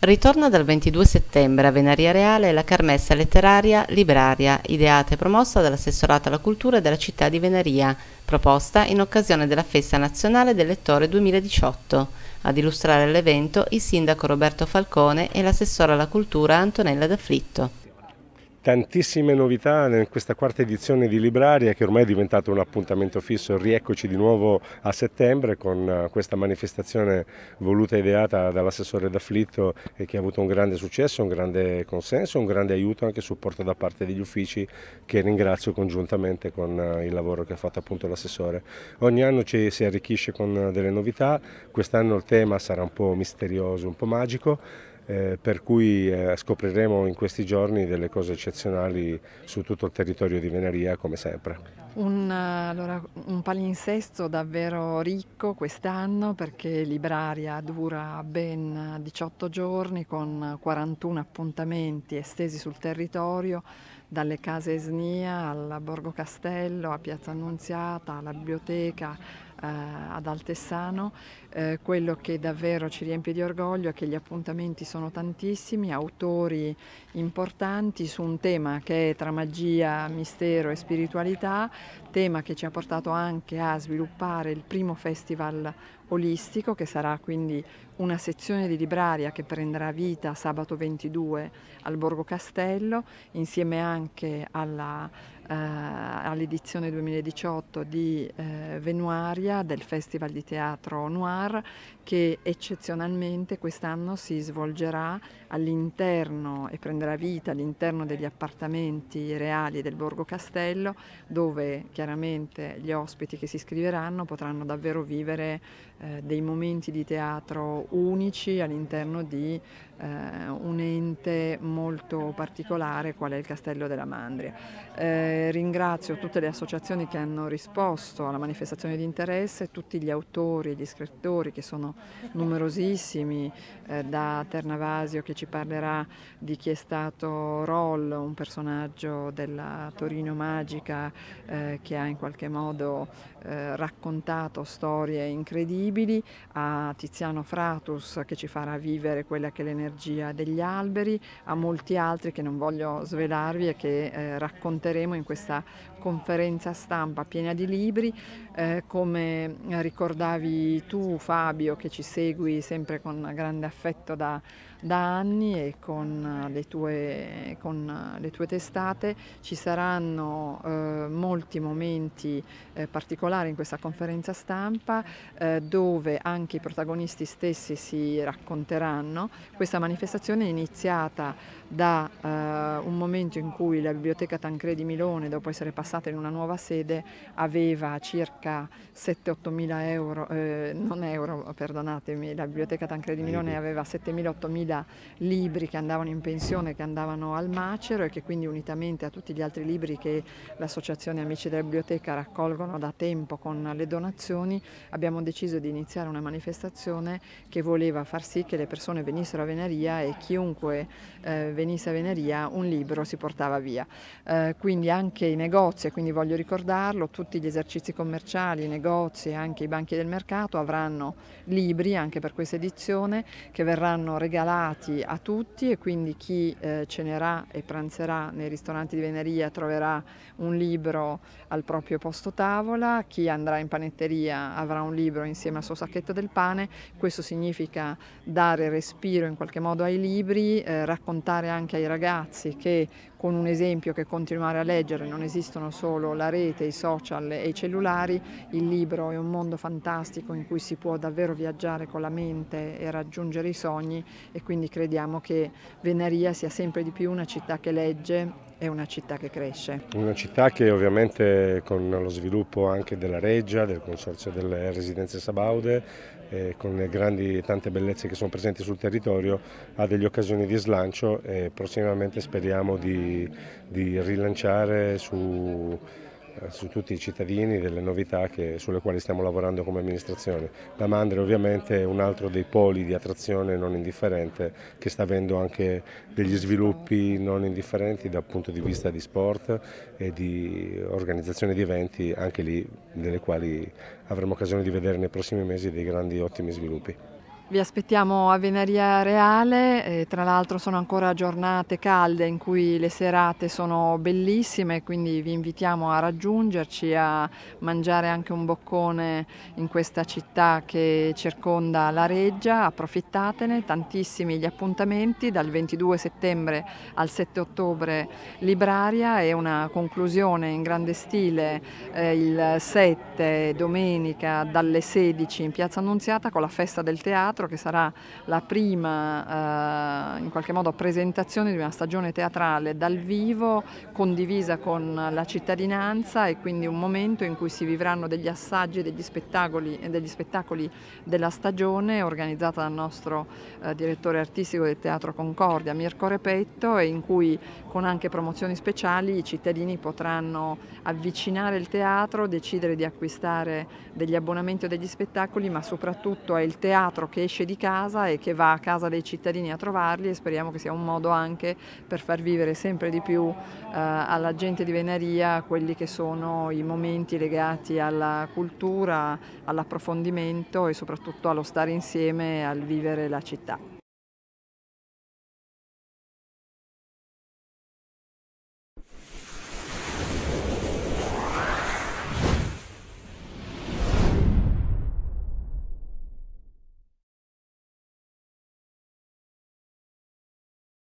Ritorna dal 22 settembre a Venaria Reale la Carmessa Letteraria Libraria, ideata e promossa dall'assessorato alla cultura della città di Venaria, proposta in occasione della Festa Nazionale del Lettore 2018. Ad illustrare l'evento il sindaco Roberto Falcone e l'assessore alla cultura Antonella D'Afflitto tantissime novità in questa quarta edizione di Libraria che ormai è diventato un appuntamento fisso, rieccoci di nuovo a settembre con eh, questa manifestazione voluta e ideata dall'assessore D'Afflitto e eh, che ha avuto un grande successo, un grande consenso, un grande aiuto e anche supporto da parte degli uffici che ringrazio congiuntamente con eh, il lavoro che ha fatto appunto l'assessore. Ogni anno ci si arricchisce con delle novità, quest'anno il tema sarà un po' misterioso, un po' magico eh, per cui eh, scopriremo in questi giorni delle cose eccezionali su tutto il territorio di Venaria come sempre. Un, eh, allora, un, palinsesto davvero ricco quest'anno perché Libraria dura ben 18 giorni con 41 appuntamenti estesi sul territorio dalle case Esnia al Borgo Castello, a Piazza Annunziata, alla biblioteca, eh, ad Altessano. Eh, quello che davvero ci riempie di orgoglio è che gli appuntamenti sono tantissimi, autori importanti su un tema che è tra magia, mistero e spiritualità tema che ci ha portato anche a sviluppare il primo festival olistico che sarà quindi una sezione di libraria che prenderà vita sabato 22 al Borgo Castello, insieme anche eh, all'edizione 2018 di eh, Venuaria del Festival di Teatro Noir che eccezionalmente quest'anno si svolgerà all'interno e prenderà vita all'interno degli appartamenti reali del Borgo Castello dove chiaramente gli ospiti che si iscriveranno potranno davvero vivere eh, dei momenti di teatro unici all'interno di eh, un ente molto particolare qual è il Castello della Mandria. Eh, ringrazio tutte le associazioni che hanno risposto alla manifestazione di interesse, tutti gli autori e gli scrittori che sono numerosissimi, eh, da Ternavasio che ci parlerà di chi è stato Roll, un personaggio della Torino Magica eh, che ha in qualche modo eh, raccontato storie incredibili, a Tiziano Fratus che ci farà vivere quella che è l'energia l'energia degli alberi, a molti altri che non voglio svelarvi e che eh, racconteremo in questa conferenza stampa piena di libri. Eh, come ricordavi tu Fabio che ci segui sempre con grande affetto da, da anni e con eh, le, tue, con eh, le tue, testate, ci saranno eh, molti momenti eh, particolari in questa conferenza stampa dove anche i protagonisti stessi si racconteranno. Questa questa manifestazione è iniziata da eh, un momento in cui la Biblioteca Tancredi Milone, dopo essere passata in una nuova sede, aveva circa 7-8 mila euro, eh, non euro, perdonatemi, la Biblioteca Tancredi Milone aveva 7.000-8 mila libri che andavano in pensione, che andavano al macero e che quindi unitamente a tutti gli altri libri che l'Associazione Amici della Biblioteca raccolgono da tempo con le donazioni, abbiamo deciso di iniziare una manifestazione che voleva far sì che le persone venissero a venire Venaria e chiunque eh, venisse a Venaria un libro si portava via. Eh, quindi anche i negozi, e quindi voglio ricordarlo, tutti gli esercizi commerciali, i negozi e anche i banchi del mercato avranno libri anche per questa edizione che verranno regalati a tutti e quindi chi eh, cenerà e pranzerà nei ristoranti di Venaria troverà un libro al proprio posto tavola, chi andrà in panetteria avrà un libro insieme al suo sacchetto del pane, questo significa dare respiro in qualche qualche modo ai libri, eh, raccontare anche ai ragazzi che con un esempio che continuare a leggere non esistono solo la rete, i social e i cellulari, il libro è un mondo fantastico in cui si può davvero viaggiare con la mente e raggiungere i sogni e quindi crediamo che Venaria sia sempre di più una città che legge è una città che cresce. Una città che ovviamente con lo sviluppo anche della Reggia, del Consorzio delle Residenze Sabaude, eh, con le grandi e tante bellezze che sono presenti sul territorio, ha delle occasioni di slancio e prossimamente speriamo di, di rilanciare su eh, su tutti i cittadini delle novità che, sulle quali stiamo lavorando come amministrazione. La Mandria ovviamente è un altro dei poli di attrazione non indifferente che sta avendo anche degli sviluppi non indifferenti dal punto di vista di sport e di organizzazione di eventi, anche lì delle quali avremo occasione di vedere nei prossimi mesi dei grandi ottimi sviluppi. Vi aspettiamo a Venaria Reale, eh, tra l'altro sono ancora giornate calde in cui le serate sono bellissime, quindi vi invitiamo a raggiungerci, a mangiare anche un boccone in questa città che circonda la Reggia, approfittatene, tantissimi gli appuntamenti dal 22 settembre al 7 ottobre Libraria e una conclusione in grande stile eh, il 7 domenica dalle 16 in Piazza Annunziata con la festa del teatro teatro che sarà la prima eh, in qualche modo presentazione di una stagione teatrale dal vivo condivisa con la cittadinanza e quindi un momento in cui si vivranno degli assaggi degli spettacoli, degli spettacoli della stagione organizzata dal nostro eh, direttore artistico del Teatro Concordia Mirko Repetto e in cui con anche promozioni speciali i cittadini potranno avvicinare il teatro, decidere di acquistare degli abbonamenti o degli spettacoli ma soprattutto è il teatro che esce di casa e che va a casa dei cittadini a trovarli e speriamo che sia un modo anche per far vivere sempre di più eh, alla gente di Venaria quelli che sono i momenti legati alla cultura, all'approfondimento e soprattutto allo stare insieme e al vivere la città.